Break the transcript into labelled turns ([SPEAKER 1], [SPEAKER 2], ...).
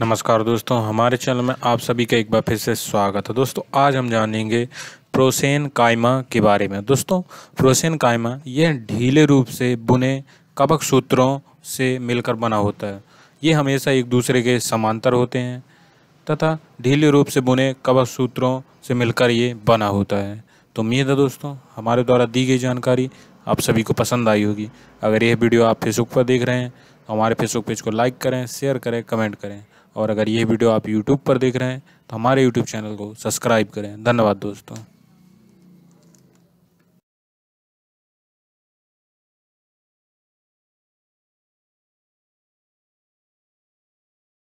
[SPEAKER 1] नमस्कार दोस्तों हमारे चैनल में आप सभी का एक बार फिर से स्वागत है दोस्तों आज हम जानेंगे प्रोसेन कायमा के बारे में दोस्तों प्रोसेन कायमा यह ढीले रूप से बुने कबक सूत्रों से मिलकर बना होता है ये हमेशा एक दूसरे के समांतर होते हैं तथा ढीले रूप से बुने कबक सूत्रों से मिलकर ये बना होता है तो उम्मीद है दोस्तों हमारे द्वारा दी गई जानकारी आप सभी को पसंद आई होगी अगर यह वीडियो आप फेसबुक पर देख रहे हैं तो हमारे फेसबुक पेज को लाइक करें शेयर करें कमेंट करें और अगर ये वीडियो आप यूट्यूब पर देख रहे हैं तो हमारे यूट्यूब चैनल को सब्सक्राइब करें धन्यवाद दोस्तों